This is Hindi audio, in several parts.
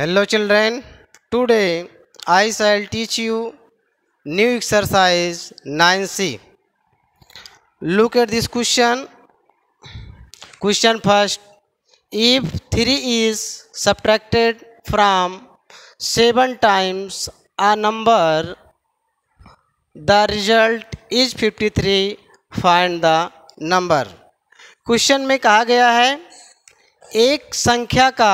hello children today i shall teach you new exercise 9c look at this question question first if 3 is subtracted from 7 times a number the result is 53 find the number question में कहा गया है एक संख्या का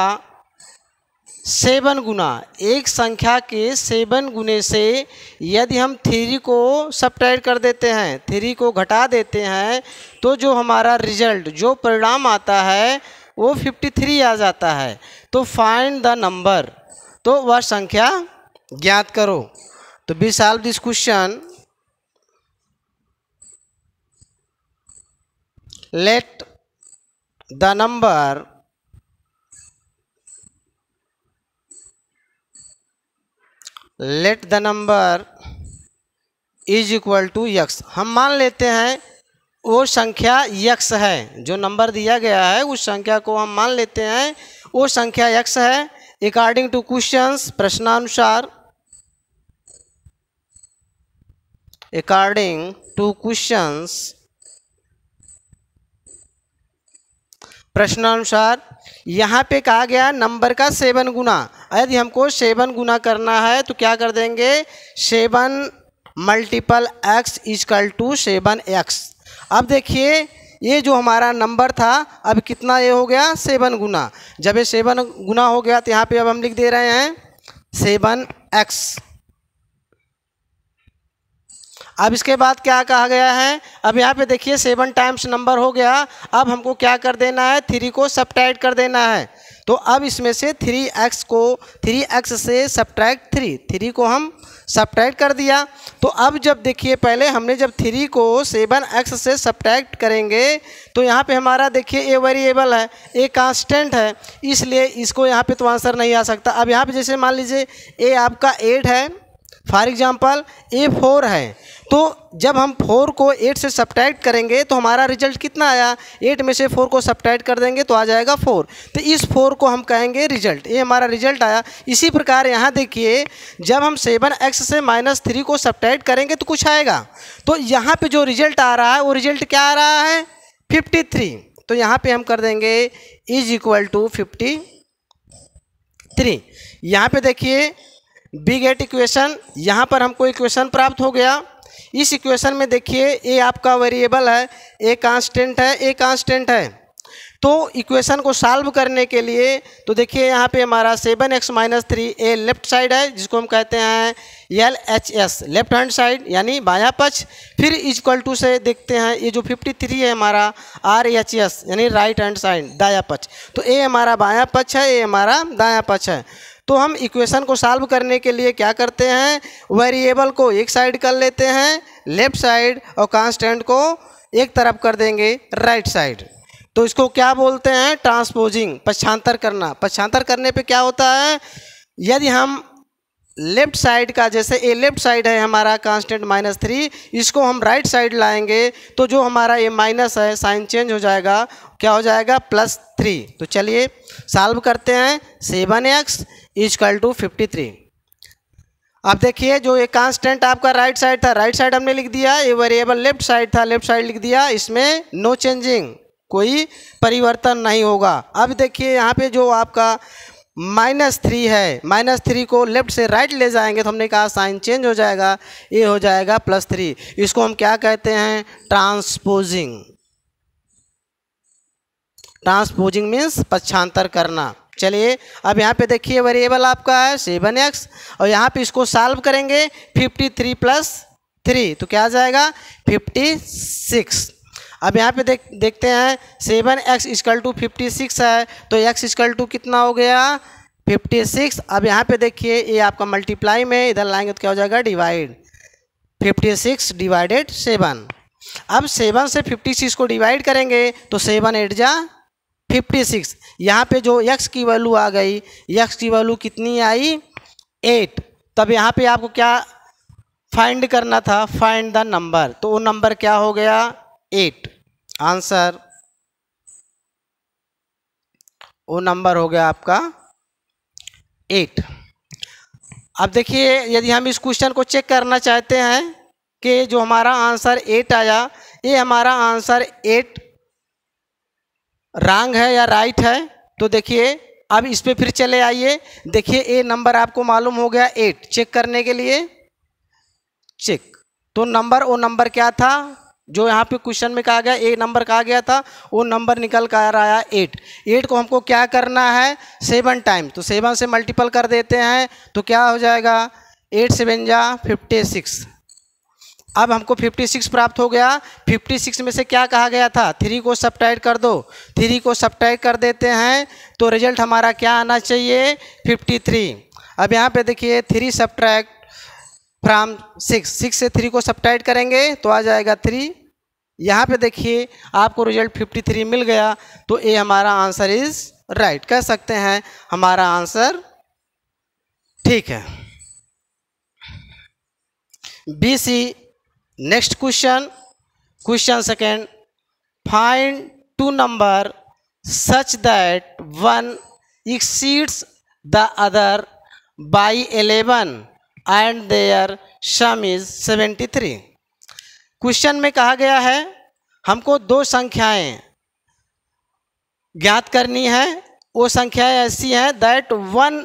सेवन गुना एक संख्या के सेवन गुने से यदि हम थ्री को सब्ट्रैक्ट कर देते हैं थ्री को घटा देते हैं तो जो हमारा रिजल्ट जो परिणाम आता है वो फिफ्टी थ्री आ जाता है तो फाइंड द नंबर तो वह संख्या ज्ञात करो तो be solve this question let the number let the number is equal to x हम मान लेते हैं वो संख्या यक्स है जो नंबर दिया गया है उस संख्या को हम मान लेते हैं वो संख्या यक्स है अकॉर्डिंग टू क्वेश्चंस प्रश्नानुसार अकॉर्डिंग टू क्वेश्चंस प्रश्नानुसार यहाँ पे कहा गया नंबर का सेवन गुना यदि हमको सेवन गुना करना है तो क्या कर देंगे seven multiple x is equal to seven x अब देखिए ये जो हमारा नंबर था अब कितना ये हो गया सेवन गुना जब ये सेवन गुना हो गया तो यहाँ पे अब हम लिख दे रहे हैं सेवन एक्स अब इसके बाद क्या कहा गया है अब यहाँ पे देखिए सेवन टाइम्स नंबर हो गया अब हमको क्या कर देना है थ्री को सब्ट्रैक्ट कर देना है तो अब इसमें से थ्री एक्स को थ्री एक्स से सब्ट्रैक्ट थ्री थ्री को हम सब्ट्रैक्ट कर दिया तो अब जब देखिए पहले हमने जब थ्री को सेवन एक्स से सब्ट्रैक्ट करेंगे तो यहाँ पे हमारा देखिए ए वेरिएबल है ए कांस्टेंट है इसलिए इसको यहाँ पे तो आंसर नहीं आ सकता अब यहाँ पे जैसे मान लीजिए ए आपका एट है फॉर एग्ज़ाम्पल ए फोर है तो जब हम फोर को एट से सब्टैक्ट करेंगे तो हमारा रिजल्ट कितना आया एट में से फोर को सब्टैक्ट कर देंगे तो आ जाएगा फोर तो इस फोर को हम कहेंगे रिजल्ट ये हमारा रिजल्ट आया इसी प्रकार यहाँ देखिए जब हम सेवन एक्स से माइनस थ्री को सब्टैक्ट करेंगे तो कुछ आएगा तो यहाँ पे जो रिजल्ट आ रहा है वो रिजल्ट क्या आ रहा है फिफ्टी थ्री तो यहाँ पर हम कर देंगे is equal to fifty three यहाँ पर देखिए बी गेट इक्वेशन यहाँ पर हमको इक्वेशन प्राप्त हो गया इस इक्वेशन में देखिए ए आपका वेरिएबल है ए कांस्टेंट है ए कांस्टेंट है तो इक्वेशन को सॉल्व करने के लिए तो देखिए यहाँ पे हमारा seven x minus three a left side है जिसको हम कहते हैं L H S left hand side यानी बाया पक्ष फिर इजक्वल टू से देखते हैं ये जो फिफ्टी थ्री है हमारा आर एच एस यानी राइट हैंड साइड दाया पक्ष तो ए हमारा बाया पक्ष है ए हमारा दाया पक्ष है तो हम इक्वेशन को सॉल्व करने के लिए क्या करते हैं वेरिएबल को एक साइड कर लेते हैं लेफ्ट साइड और कांस्टेंट को एक तरफ कर देंगे राइट साइड तो इसको क्या बोलते हैं ट्रांसपोजिंग पक्षांतर करना पक्षांतर करने पे क्या होता है यदि हम लेफ्ट साइड का जैसे ए लेफ्ट साइड है हमारा कांस्टेंट माइनस थ्री इसको हम राइट right साइड लाएंगे तो जो हमारा ये माइनस है साइन चेंज हो जाएगा क्या हो जाएगा प्लस थ्री तो चलिए सॉल्व करते हैं seven x is equal to fifty three आप देखिए जो ये कांस्टेंट आपका राइट साइड था राइट साइड हमने लिख दिया ये वेरिएबल लेफ्ट साइड था लेफ्ट साइड लिख दिया इसमें नो चेंजिंग कोई परिवर्तन नहीं होगा अब देखिए यहाँ पे जो आपका माइनस थ्री है माइनस थ्री को लेफ्ट से राइट ले जाएंगे तो हमने कहा साइन चेंज हो जाएगा ये हो जाएगा प्लस थ्री इसको हम क्या कहते हैं ट्रांसपोजिंग ट्रांसपोजिंग मीन्स पक्षांतर करना चलिए अब यहाँ पे देखिए वेरिएबल आपका है सेवन एक्स और यहाँ पे इसको सॉल्व करेंगे फिफ्टी थ्री प्लस थ्री तो क्या आ जाएगा फिफ्टी सिक्स अब यहाँ पे देख देखते हैं seven x is equal to fifty six है तो एक्स इजकल टू कितना हो गया फिफ्टी सिक्स अब यहाँ पे देखिए ये आपका मल्टीप्लाई में इधर लाएंगे तो क्या हो जाएगा divide fifty six divided seven अब सेवन से फिफ्टी सिक्स को डिवाइड करेंगे तो सेवन एट जा फिफ्टी सिक्स यहाँ पर जो यक्स की वैल्यू आ गई यक्स की वैल्यू कितनी आई एट तब यहाँ पे आपको क्या फाइंड करना था फाइंड द नंबर तो वो नंबर क्या हो गया एट आंसर वो नंबर हो गया आपका एट अब देखिए यदि हम इस क्वेश्चन को चेक करना चाहते हैं कि जो हमारा आंसर एट आया ये हमारा आंसर एट रॉन्ग है या राइट है तो देखिए अब इस पर फिर चले आइए देखिए ए नंबर आपको मालूम हो गया एट चेक करने के लिए चेक तो नंबर वो नंबर क्या था जो यहाँ पे क्वेश्चन में कहा गया ए नंबर कहा गया था वो नंबर निकल कर आ रहा है एट एट को हमको क्या करना है सेवन टाइम तो सेवन से मल्टीपल कर देते हैं तो क्या हो जाएगा एट सेवन जा फिफ्टी सिक्स अब हमको 56 प्राप्त हो गया 56 में से क्या कहा गया था थ्री को सब्ट्रैक्ट कर दो थ्री को सब्ट्रैक्ट कर देते हैं तो रिजल्ट हमारा क्या आना चाहिए 53 अब यहाँ पे देखिए three tract from six six से थ्री को सब्ट्रैक्ट करेंगे तो आ जाएगा थ्री यहाँ पे देखिए आपको रिजल्ट 53 मिल गया तो ए हमारा आंसर इज़ राइट कह सकते हैं हमारा आंसर ठीक है B C next question question second find two number such that one exceeds the other by eleven and their sum is seventy three क्वेश्चन में कहा गया है हमको दो संख्याएं ज्ञात करनी है वो संख्याएं ऐसी हैं दैट वन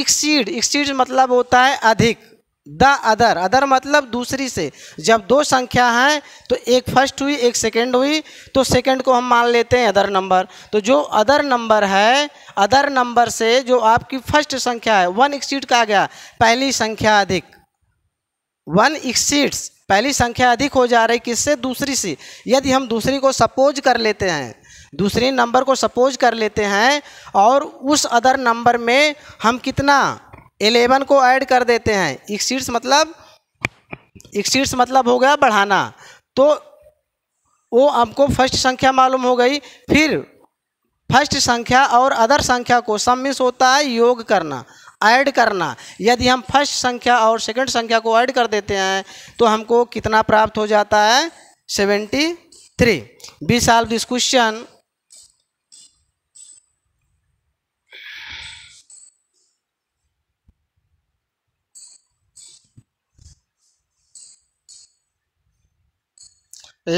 एक्सीड एक्सीड मतलब होता है अधिक द अदर अदर मतलब दूसरी से जब दो संख्या हैं तो एक फर्स्ट हुई एक सेकंड हुई तो सेकंड को हम मान लेते हैं अदर नंबर तो जो अदर नंबर है अदर नंबर से जो आपकी फर्स्ट संख्या है वन एक्सीड कहा गया पहली संख्या अधिक वन एक्सीड्स पहली संख्या अधिक हो जा रही किससे दूसरी से यदि हम दूसरी को सपोज कर लेते हैं दूसरे नंबर को सपोज कर लेते हैं और उस अदर नंबर में हम कितना एलेवन को ऐड कर देते हैं इक्सीड्स मतलब इक्सीड्स मतलब हो गया बढ़ाना तो वो हमको फर्स्ट संख्या मालूम हो गई फिर फर्स्ट संख्या और अदर संख्या को सम्मिस होता है योग करना ऐड करना यदि हम फर्स्ट संख्या और सेकंड संख्या को ऐड कर देते हैं तो हमको कितना प्राप्त हो जाता है seventy three be solve this question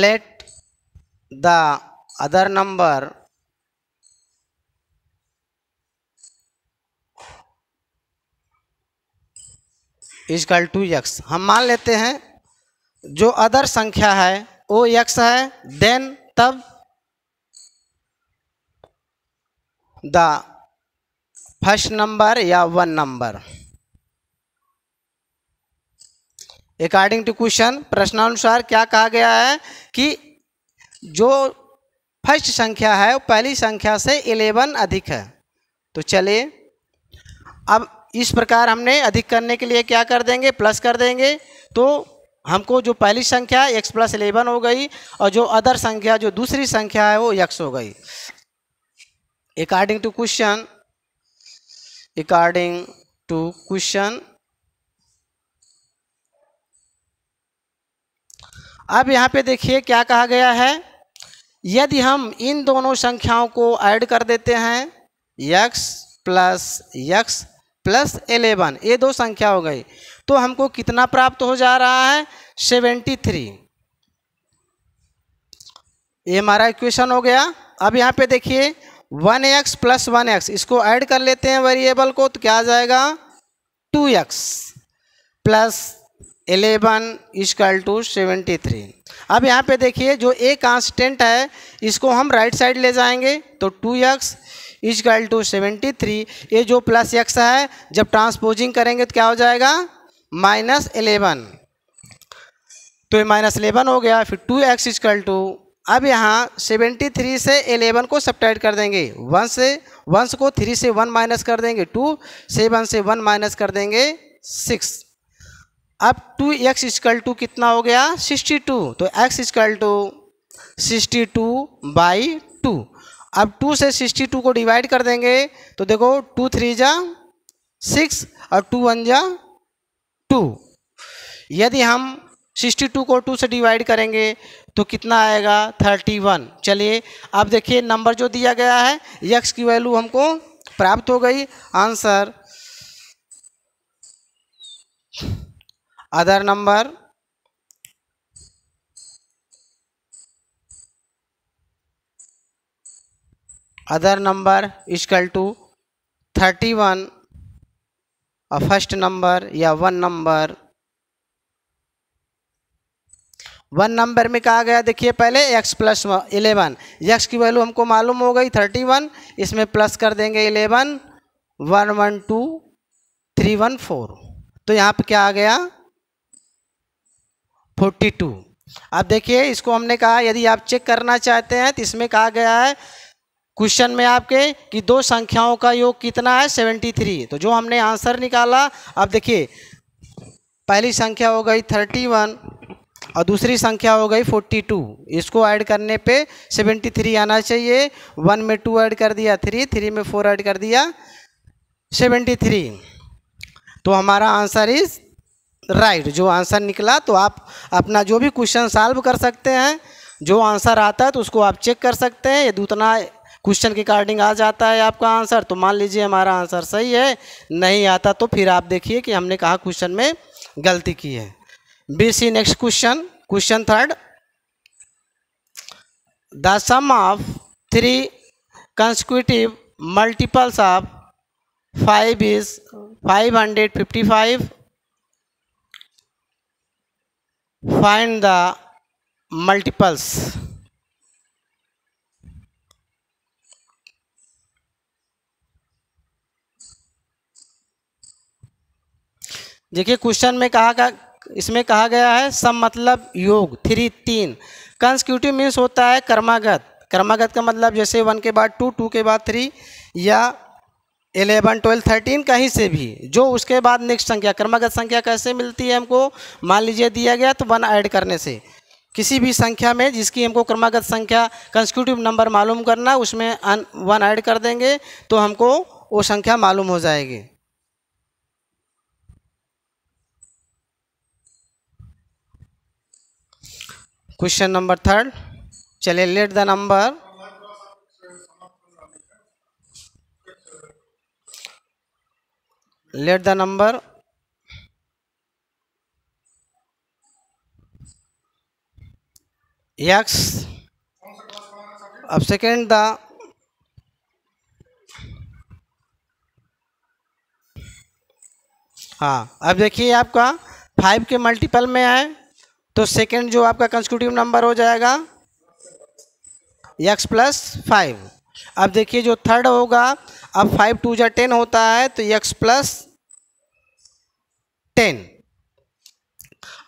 let the other number equal to x हम मान लेते हैं जो अदर संख्या है वो यक्स है देन तब द फर्स्ट नंबर या one number according to question प्रश्नानुसार क्या कहा गया है कि जो फर्स्ट संख्या है वो पहली संख्या से इलेवन अधिक है तो चलिए अब इस प्रकार हमने अधिक करने के लिए क्या कर देंगे प्लस कर देंगे तो हमको जो पहली संख्या एक्स प्लस इलेवन हो गई और जो अदर संख्या जो दूसरी संख्या है वो यक्स हो गई according to question according to question अब यहाँ पे देखिए क्या कहा गया है यदि हम इन दोनों संख्याओं को ऐड कर देते हैं x plus x plus eleven ये दो संख्या हो गई तो हमको कितना प्राप्त हो जा रहा है सेवेंटी थ्री ये हमारा इक्वेशन हो गया अब यहाँ पे देखिए one x plus one x इसको ऐड कर लेते हैं वेरिएबल को तो क्या आ जाएगा two x plus eleven is equal to seventy three अब यहाँ पे देखिए जो ए कांस्टेंट है इसको हम राइट साइड ले जाएंगे तो two x is equal to seventy three ये जो प्लस एक्स है जब ट्रांसपोजिंग करेंगे तो क्या हो जाएगा माइनस एलेवन तो ये माइनस एलेवन हो गया फिर टू एक्स इजकल टू अब यहाँ सेवेंटी थ्री से एलेवन को सब्ट्रैक्ट कर देंगे वन से वंस को थ्री से वन माइनस कर देंगे टू सेवन से वन माइनस कर देंगे सिक्स अब टू एक्स स्क्वल टू कितना हो गया सिक्सटी टू तो x equal to sixty two by two अब टू से सिक्सटी टू को डिवाइड कर देंगे तो देखो टू थ्री जा सिक्स और टू वन जा टू यदि हम सिक्सटी टू को टू से डिवाइड करेंगे तो कितना आएगा थर्टी वन चलिए अब देखिए नंबर जो दिया गया है यक्स की वैल्यू हमको प्राप्त हो गई answer other number other number is two thirty one a first या वन नंबर वन नंबर में कहा गया देखिए पहले x प्लस इलेवन यक्स की वैल्यू हमको मालूम हो गई थर्टी वन इसमें प्लस कर देंगे eleven one one two three one four तो यहाँ पे क्या आ गया फोर्टी टू अब देखिए इसको हमने कहा यदि आप चेक करना चाहते हैं तो इसमें कहा गया है क्वेश्चन में आपके कि दो संख्याओं का योग कितना है सेवेंटी थ्री तो जो हमने आंसर निकाला अब देखिए पहली संख्या हो गई थर्टी वन और दूसरी संख्या हो गई फोर्टी टू इसको ऐड करने पे सेवेंटी थ्री आना चाहिए वन में टू ऐड कर दिया थ्री थ्री में फोर ऐड कर दिया सेवेंटी थ्री तो हमारा आंसर इज़ राइट जो आंसर निकला तो आप अपना जो भी क्वेश्चन सॉल्व कर सकते हैं जो आंसर आता है तो उसको आप चेक कर सकते हैं यदि उतना क्वेश्चन के अकॉर्डिंग आ जाता है आपका आंसर तो मान लीजिए हमारा आंसर सही है नहीं आता तो फिर आप देखिए कि हमने कहा क्वेश्चन में गलती की है B C next question question third the sum of three consecutive multiples of five is five hundred fifty five find the multiples देखिए क्वेश्चन में कहा का इसमें कहा गया है सम मतलब योग थ्री तीन कंस्क्यूटिव मीन्स होता है कर्मागत कर्मागत का मतलब जैसे वन के बाद टू टू के बाद थ्री या एलेवन ट्वेल्व थर्टीन कहीं से भी जो उसके बाद नेक्स्ट संख्या क्रमागत संख्या कैसे मिलती है हमको मान लीजिए दिया गया तो वन ऐड करने से किसी भी संख्या में जिसकी हमको क्रमागत संख्या कंस्टिट्यूटिव नंबर मालूम करना उसमें वन ऐड कर देंगे तो हमको वो संख्या मालूम हो जाएगी क्वेश्चन नंबर थर्ड चलिए let the number let the number x अब second the हाँ अब देखिए आपका फाइव के मल्टीपल में है तो सेकंड जो आपका कंस्टिट्यूटिव नंबर हो जाएगा एक्स प्लस फाइव अब देखिए जो थर्ड होगा अब फाइव टू जो टेन होता है तो एक्स प्लस टेन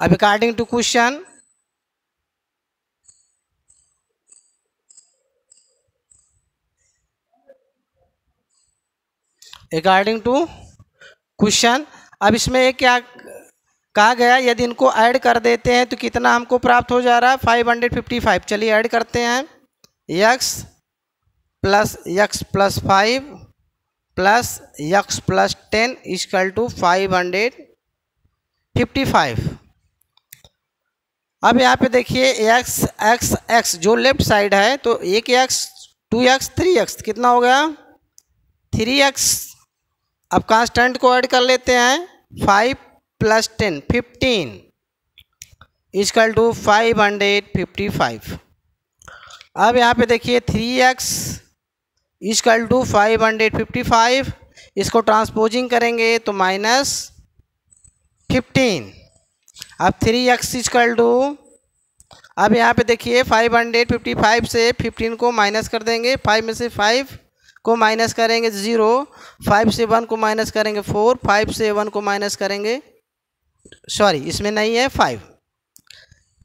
अब according to question according to question अब इसमें एक क्या कहा गया यदि इनको ऐड कर देते हैं तो कितना हमको प्राप्त हो जा रहा है फाइव हंड्रेड फिफ्टी फाइव चलिए ऐड करते हैं x plus x plus five plus x plus ten is equal to five hundred fifty five अब यहाँ पे देखिए एक्स एक्स एक्स जो लेफ्ट साइड है तो एक x two x three x कितना हो गया थ्री एक्स अब कांस्टेंट को ऐड कर लेते हैं five plus ten fifteen is equal to five hundred fifty five अब यहाँ पे देखिए three x is equal to five hundred fifty five इसको ट्रांसपोजिंग करेंगे तो माइनस फिफ्टीन अब थ्री एक्स इजकल टू अब यहाँ पे देखिए फाइव हंड्रेड फिफ्टी फाइव से फिफ्टीन को माइनस कर देंगे फाइव में से फाइव को माइनस करेंगे ज़ीरो फाइव से वन को माइनस करेंगे फोर फाइव से वन को माइनस करेंगे सॉरी इसमें नहीं है five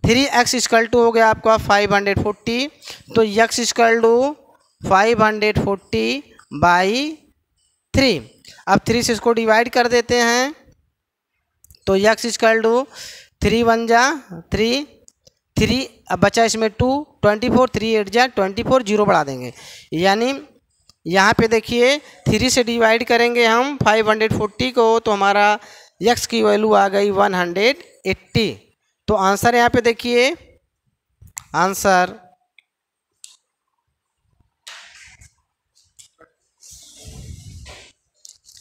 three x equal to हो गया आपका फाइव हंड्रेड फोर्टी तो x equal to five hundred forty by three अब थ्री से इसको डिवाइड कर देते हैं तो x is equal to three one जा थ्री थ्री अब बचा इसमें two twenty four three eight जा ट्वेंटी फोर जीरो बढ़ा देंगे यानी यहाँ पे देखिए थ्री से डिवाइड करेंगे हम फाइव हंड्रेड फोर्टी को तो हमारा यक्स की वैल्यू आ गई वन हंड्रेड एट्टी तो आंसर यहाँ पे देखिए आंसर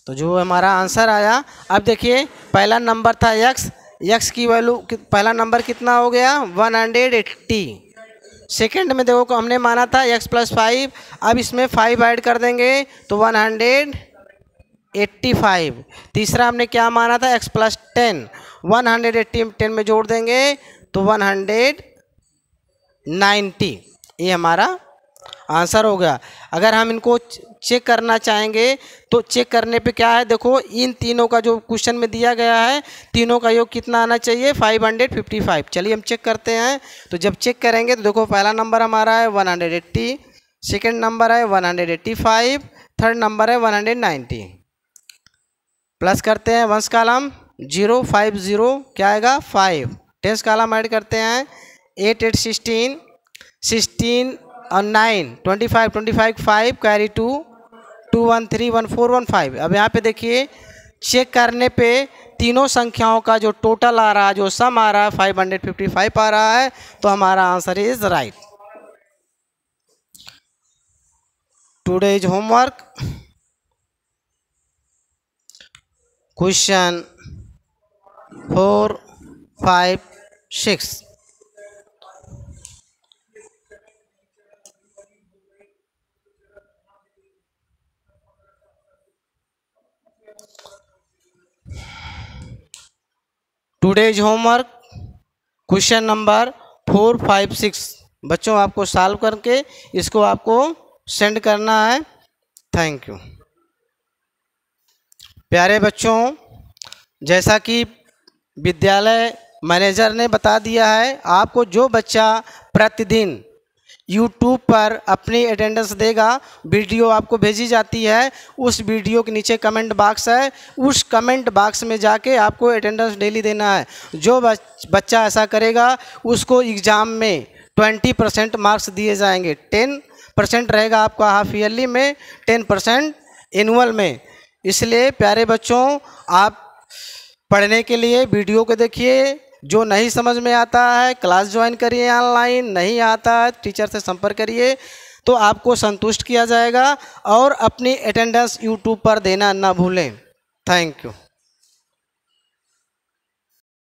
तो जो हमारा आंसर आया अब देखिए पहला नंबर था यक्स यक्स की वैल्यू पहला नंबर कितना हो गया वन हंड्रेड एट्टी सेकेंड में देखो हमने माना था एक्स प्लस फाइव अब इसमें फाइव ऐड कर देंगे तो वन हंड्रेड एट्टी फाइव तीसरा हमने क्या माना था x plus ten one hundred eighty ten में जोड़ देंगे तो वन हंड्रेड नाइन्टी ये हमारा आंसर हो गया अगर हम इनको चेक करना चाहेंगे तो चेक करने पे क्या है देखो इन तीनों का जो क्वेश्चन में दिया गया है तीनों का योग कितना आना चाहिए 555 चलिए हम चेक करते हैं तो जब चेक करेंगे तो देखो पहला नंबर हमारा है 180 सेकेंड नंबर है 185 थर्ड नंबर है 190 प्लस करते हैं वंश कालम जीरो फाइव जीरो क्या आएगा फाइव टेंस कालम ऐड करते हैं एट एट सिक्सटीन सिक्सटीन और nine twenty five twenty five five carry two two one three one four one five अब यहाँ पे देखिए चेक करने पे तीनों संख्याओं का जो टोटल आ रहा है जो सम आ रहा है फाइव हंड्रेड फिफ्टी फाइव आ रहा है तो हमारा answer is right today is homework question four five six today's homework question number four five six बच्चों आपको सॉल्व करके इसको आपको सेंड करना है थैंक यू प्यारे बच्चों जैसा कि विद्यालय मैनेजर ने बता दिया है आपको जो बच्चा प्रतिदिन यूट्यूब पर अपनी अटेंडेंस देगा वीडियो आपको भेजी जाती है उस वीडियो के नीचे कमेंट बॉक्स है उस कमेंट बॉक्स में जाके आपको अटेंडेंस डेली देना है जो बच्चा ऐसा करेगा उसको एग्ज़ाम में ट्वेंटी परसेंट मार्क्स दिए जाएंगे टेन परसेंट रहेगा आपका हाफ ईयरली में टेन परसेंट एनुअल में इसलिए प्यारे बच्चों आप पढ़ने के लिए वीडियो को देखिए जो नहीं समझ में आता है क्लास ज्वाइन करिए ऑनलाइन नहीं आता है टीचर से संपर्क करिए तो आपको संतुष्ट किया जाएगा और अपनी अटेंडेंस यूट्यूब पर देना ना भूलें थैंक यू